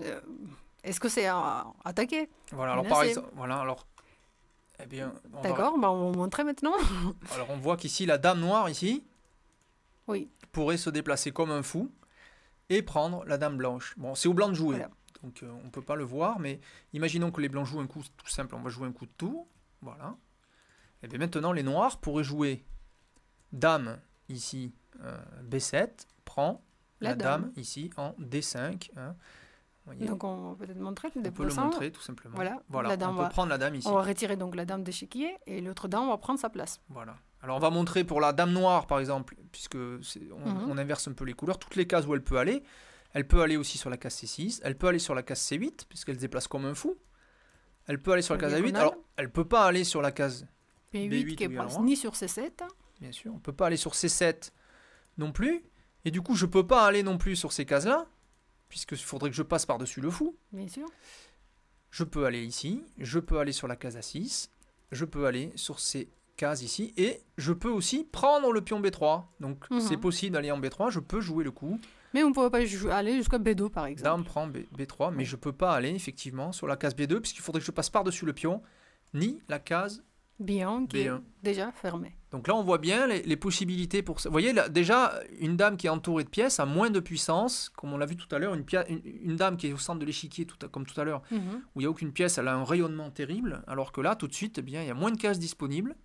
Euh, est-ce que c'est euh, attaqué Voilà, alors par exemple, voilà, alors. Eh bien. D'accord, on va bah, montrer maintenant. alors on voit qu'ici, la dame noire, ici, oui. pourrait se déplacer comme un fou et prendre la dame blanche. Bon, c'est au blanc de jouer. Donc euh, on ne peut pas le voir, mais imaginons que les blancs jouent un coup tout simple. On va jouer un coup de tour. Voilà. Et eh bien maintenant, les noirs pourraient jouer dame ici B7, prend la, dame. ici en D5. Hein. Donc on peut montrer le peut montrer tout simplement. Voilà, on peut prendre la dame ici. On va retirer donc la dame d'échiquier et l'autre dame va prendre sa place. Voilà. Alors on va montrer pour la dame noire par exemple, puisque on, mhm. on, inverse un peu les couleurs, toutes les cases où elle peut aller. Elle peut aller aussi sur la case C6, elle peut aller sur la case C8, puisqu'elle se déplace comme un fou. Elle peut aller sur la case A8, alors elle peut pas aller sur la case B8, qui est passe, ni sur C7. Bien sûr, on peut pas aller sur C7 non plus. Et du coup, je peux pas aller non plus sur ces cases-là puisque faudrait que je passe par-dessus le fou. Bien sûr. Je peux aller ici, je peux aller sur la case A6, je peux aller sur ces cases ici, et je peux aussi prendre le pion B3. Donc mhm. c'est possible d'aller en B3, je peux jouer le coup. Mais on ne pourrait pas aller jusqu'à B2 par exemple. Là on prend B 3 mais je ne peux pas aller effectivement sur la case B2, puisqu'il faudrait que je passe par-dessus le pion, ni la case B1. déjà fermée. Donc là, on voit bien les, possibilités pour ça. Vous voyez, déjà, une dame qui est entourée de pièces a moins de puissance, comme on l'a vu tout à l'heure, une, dame qui est au centre de l'échiquier, comme tout à l'heure, mhm. où il n'y a aucune pièce, elle a un rayonnement terrible, alors que là, tout de suite, eh bien, il y a moins de cases disponibles.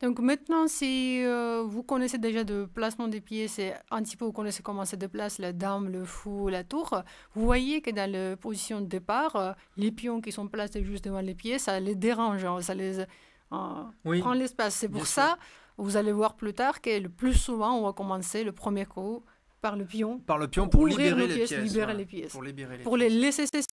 Donc maintenant, si euh, vous connaissez déjà le placement des pièces et un petit peu vous connaissez comment se déplace la dame, le fou, la tour, vous voyez que dans la position de départ, euh, les pions qui sont placés juste devant les pièces, ça les dérange, hein, ça les Hein, prendre l'espace. C'est pour ça, vous allez voir plus tard que le plus souvent, on va commencer le premier coup par le pion. Par le pion pour, libérer, les pièces, Pour, les, laisser les